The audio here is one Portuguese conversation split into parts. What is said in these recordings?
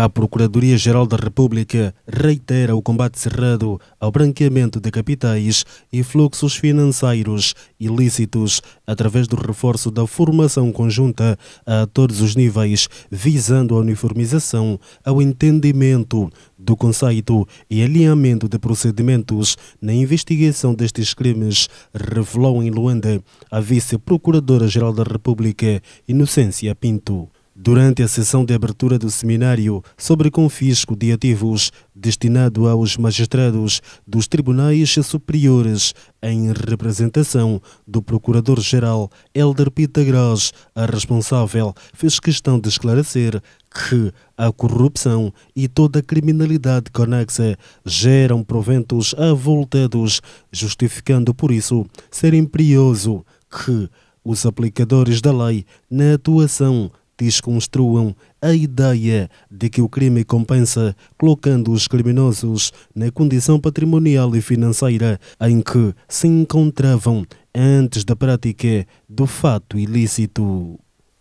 A Procuradoria-Geral da República reitera o combate cerrado ao branqueamento de capitais e fluxos financeiros ilícitos através do reforço da formação conjunta a todos os níveis, visando a uniformização, ao entendimento do conceito e alinhamento de procedimentos na investigação destes crimes, revelou em Luanda a Vice-Procuradora-Geral da República, Inocência Pinto. Durante a sessão de abertura do seminário sobre confisco de ativos destinado aos magistrados dos tribunais superiores, em representação do Procurador-Geral Helder Pita Gross, a responsável fez questão de esclarecer que a corrupção e toda a criminalidade conexa geram proventos avultados, justificando por isso ser imperioso que os aplicadores da lei na atuação desconstruam a ideia de que o crime compensa, colocando os criminosos na condição patrimonial e financeira em que se encontravam antes da prática do fato ilícito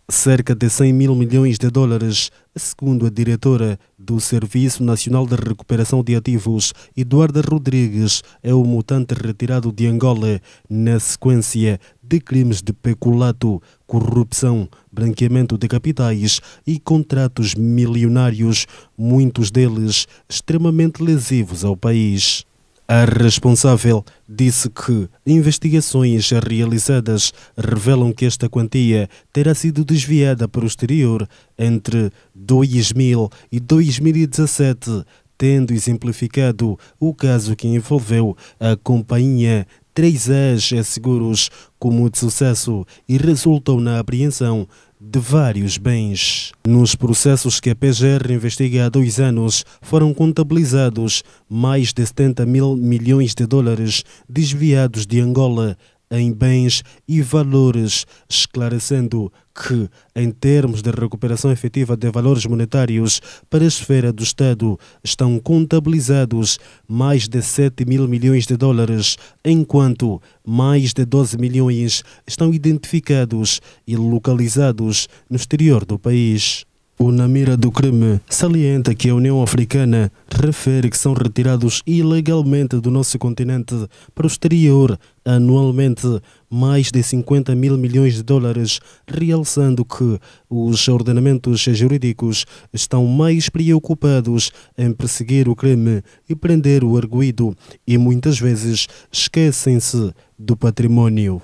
cerca de 100 mil milhões de dólares, segundo a diretora do Serviço Nacional de Recuperação de Ativos, Eduarda Rodrigues, é o mutante retirado de Angola na sequência de crimes de peculato, corrupção, branqueamento de capitais e contratos milionários, muitos deles extremamente lesivos ao país. A responsável disse que investigações realizadas revelam que esta quantia terá sido desviada para o exterior entre 2000 e 2017, tendo exemplificado o caso que envolveu a companhia três ãs é seguros como de sucesso e resultam na apreensão de vários bens. Nos processos que a PGR investiga há dois anos, foram contabilizados mais de 70 mil milhões de dólares desviados de Angola em bens e valores, esclarecendo que, em termos de recuperação efetiva de valores monetários para a esfera do Estado, estão contabilizados mais de 7 mil milhões de dólares, enquanto mais de 12 milhões estão identificados e localizados no exterior do país. O Namira do Creme salienta que a União Africana refere que são retirados ilegalmente do nosso continente para o exterior anualmente mais de 50 mil milhões de dólares, realçando que os ordenamentos jurídicos estão mais preocupados em perseguir o crime e prender o arguído e muitas vezes esquecem-se do património.